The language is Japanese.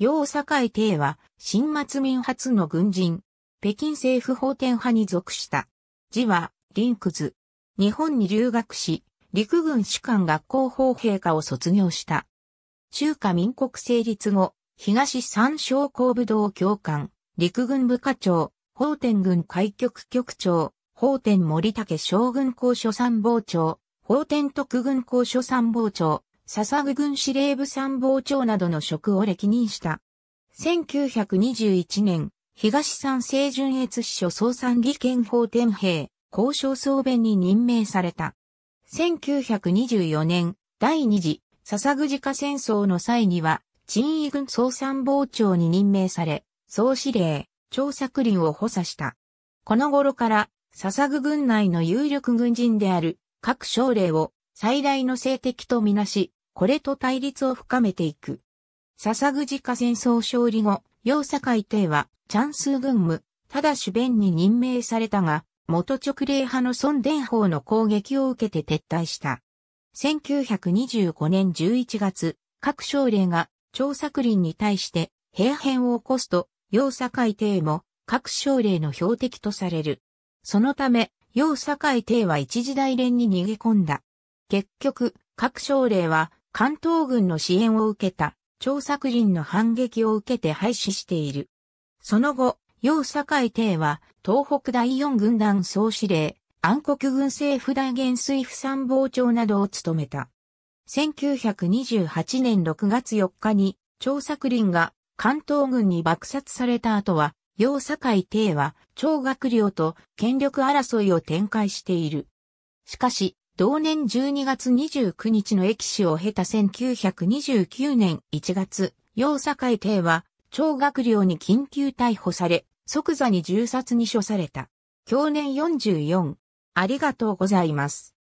楊井帝は、新末民初の軍人、北京政府法典派に属した。字は、林屈。日本に留学し、陸軍士官学校法陛下を卒業した。中華民国成立後、東三省工部道教官、陸軍部課長、法典軍開局局長、法典森武将軍公所参謀長、法典特軍公所参謀長、笹木軍司令部参謀長などの職を歴任した。1921年、東山清純越司書総参議憲法天兵、交渉総弁に任命された。1924年、第二次、笹木自家戦争の際には、陳意軍総参謀長に任命され、総司令、張作林を補佐した。この頃から、笹木軍内の有力軍人である各省令を最大の政敵とみなし、これと対立を深めていく。笹口家戦争勝利後、楊堺帝は、チャンス軍務、ただ主弁に任命されたが、元直令派の孫伝法の攻撃を受けて撤退した。1925年11月、各省令が張作林に対して兵変を起こすと、楊堺帝も各省令の標的とされる。そのため、楊堺帝は一時大連に逃げ込んだ。結局、各省令は関東軍の支援を受けた、張作霖の反撃を受けて廃止している。その後、楊堺帝は、東北第四軍団総司令、暗黒軍政府大元帥府参謀長などを務めた。1928年6月4日に、張作林が関東軍に爆殺された後は、楊堺帝は、張学良と権力争いを展開している。しかし、同年12月29日の駅史を経た1929年1月、楊堺帝は、超学寮に緊急逮捕され、即座に銃殺に処された。享年44。ありがとうございます。